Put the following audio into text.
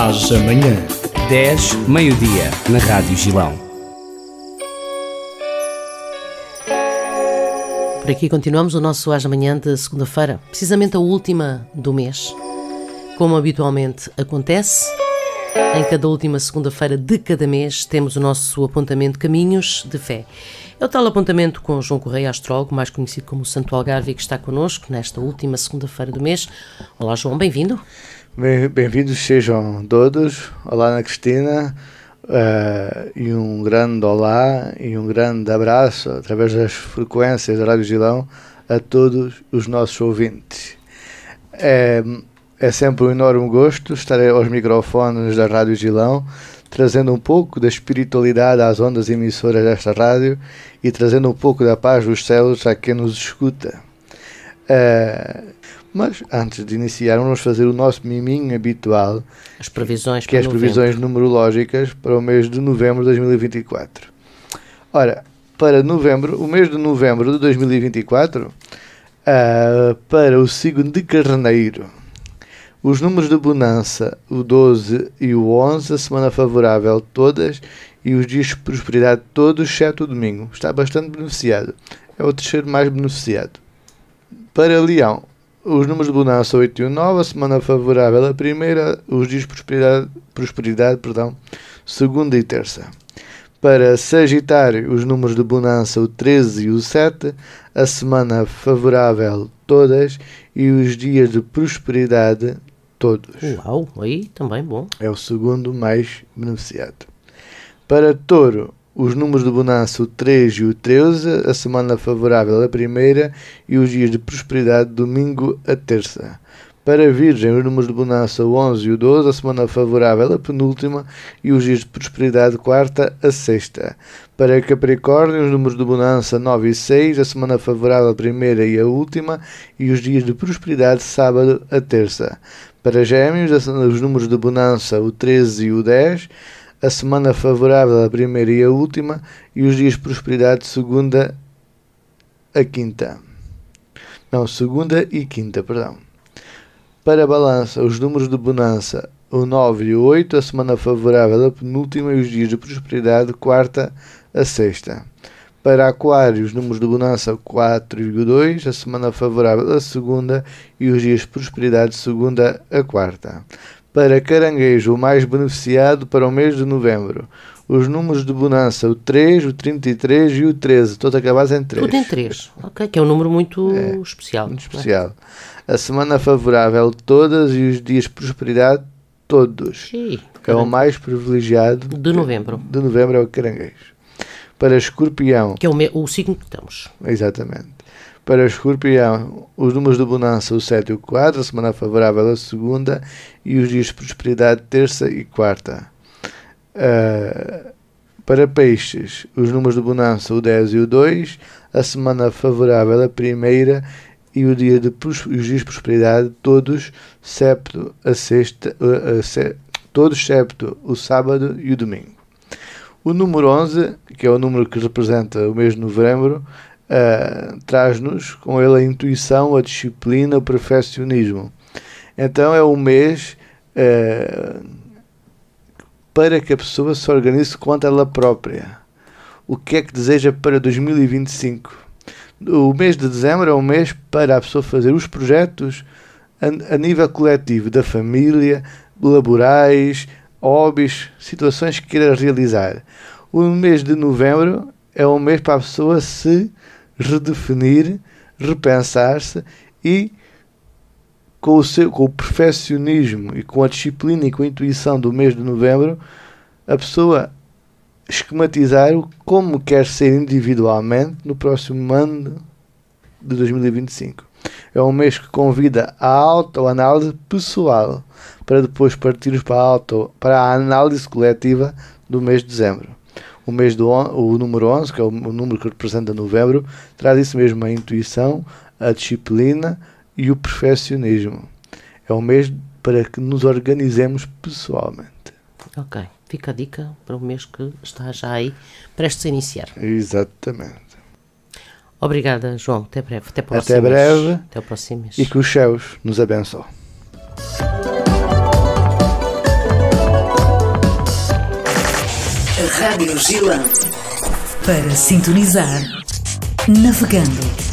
às amanhã. 10, meio-dia, na Rádio Gilão. Por aqui continuamos o nosso Às Manhã de segunda-feira, precisamente a última do mês. Como habitualmente acontece, em cada última segunda-feira de cada mês temos o nosso apontamento Caminhos de Fé. É o tal apontamento com João Correia Astrólogo, mais conhecido como Santo Algarve, que está connosco nesta última segunda-feira do mês. Olá, João, bem-vindo. Bem-vindos sejam todos. Olá, Ana Cristina. Uh, e um grande olá e um grande abraço através das frequências da Rádio Gilão a todos os nossos ouvintes. É, é sempre um enorme gosto estar aos microfones da Rádio Gilão, trazendo um pouco da espiritualidade às ondas emissoras desta rádio e trazendo um pouco da paz dos céus a quem nos escuta. É, mas antes de iniciar, vamos fazer o nosso miminho habitual, as previsões que é as previsões numerológicas para o mês de novembro de 2024. Ora, para novembro, o mês de novembro de 2024, uh, ah, para o signo de Carneiro, os números de bonança, o 12 e o 11, a semana favorável todas e os dias de prosperidade todos, exceto o domingo. Está bastante beneficiado. É o terceiro mais beneficiado. Para Leão, os números de Bonança 8 e 1, 9, a semana favorável a primeira, os dias prosperidade, prosperidade perdão, segunda e terça. Para Sagitário, os números de Bonança o 13 e o 7, a semana favorável todas e os dias de prosperidade todos. Uau, aí também bom. É o segundo mais beneficiado. Para Touro, os números de bonança o 3 e o 13, a semana favorável a primeira e os dias de prosperidade domingo a terça. Para a Virgem, os números de bonança o 11 e o 12, a semana favorável a penúltima e os dias de prosperidade quarta a sexta. Para Capricórnio, os números de bonança 9 e 6, a semana favorável a primeira e a última e os dias de prosperidade sábado a terça. Para Gêmeos, os números de bonança o 13 e o 10, a semana favorável, a primeira e a última, e os dias de prosperidade, segunda a quinta. Não, segunda e quinta, perdão. Para a balança, os números de bonança, o 9 e o 8, a semana favorável, a penúltima, e os dias de prosperidade, quarta a sexta. Para aquário os números de bonança e 2, a semana favorável a segunda e os dias de prosperidade segunda a quarta para Caranguejo, o mais beneficiado para o mês de novembro. Os números de bonança, o 3, o 33 e o 13, todos acabado em 3. Tudo em 3, ok, que é um número muito é, especial. Muito é? especial. É? A semana favorável, todas, e os dias de prosperidade, todos. Sim, é o mais privilegiado de novembro. De novembro é o caranguejo. Para escorpião. Que é o, me, o signo que estamos. Exatamente. Para Escorpião, os números de bonança, o 7 e o 4, a semana favorável, a segunda, e os dias de prosperidade, terça e quarta. Uh, para Peixes, os números de bonança, o 10 e o 2, a semana favorável, a primeira, e o dia de, os dias de prosperidade, todos, septo a sexta, uh, uh, se, todos, excepto o sábado e o domingo. O número 11, que é o número que representa o mês de novembro, uh, traz-nos com ele a intuição, a disciplina, o perfeccionismo. Então é um mês uh, para que a pessoa se organize quanto ela própria. O que é que deseja para 2025? O mês de dezembro é um mês para a pessoa fazer os projetos a, a nível coletivo, da família, laborais, hobbies, situações que queira realizar. O mês de novembro é um mês para a pessoa se redefinir, repensar-se e com o, seu, com o perfeccionismo e com a disciplina e com a intuição do mês de novembro, a pessoa esquematizar como quer ser individualmente no próximo ano de 2025. É um mês que convida a autoanálise pessoal para depois partirmos para a, auto, para a análise coletiva do mês de dezembro o mês do o número 11, que é o, o número que representa novembro, traz isso mesmo a intuição, a disciplina e o perfeccionismo. É o mês para que nos organizemos pessoalmente. Ok, fica a dica para o mês que está já aí prestes a iniciar. Exatamente. Obrigada, João. Até breve. Até, próximo Até breve. Até o próximo mês. E que os céus nos abençoem. Rádio Gilão. Para sintonizar, navegando